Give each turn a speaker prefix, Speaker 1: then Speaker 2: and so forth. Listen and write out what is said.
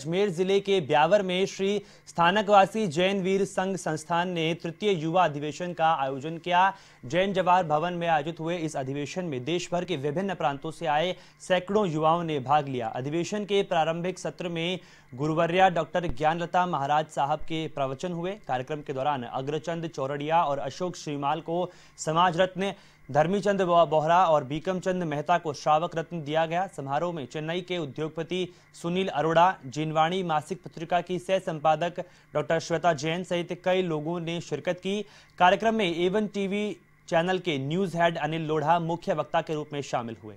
Speaker 1: अजमेर जिले के ब्यावर में श्री स्थानकवासी जैन वीर संघ संस्थान ने तृतीय युवा अधिवेशन का आयोजन किया जैन जवाहर भवन में आयोजित हुए इस अधिवेशन में देश भर के विभिन्न प्रांतों से आए सैकड़ों युवाओं ने भाग लिया अधिवेशन के प्रारंभिक सत्र में गुरुवर्या डॉक्टर ज्ञानलता महाराज साहब के प्रवचन हुए कार्यक्रम के दौरान अग्रचंद चौरड़िया और अशोक श्रीमाल को समाज रत्न धर्मीचंद बोहरा और बीकम चंद मेहता को श्रावक रत्न दिया गया समारोह में चेन्नई के उद्योगपति सुनील अरोड़ा जिनवाणी मासिक पत्रिका की सह संपादक डॉक्टर श्वेता जैन सहित कई लोगों ने शिरकत की कार्यक्रम में एवन टीवी चैनल के न्यूज हेड अनिल लोढ़ा मुख्य वक्ता के रूप में शामिल हुए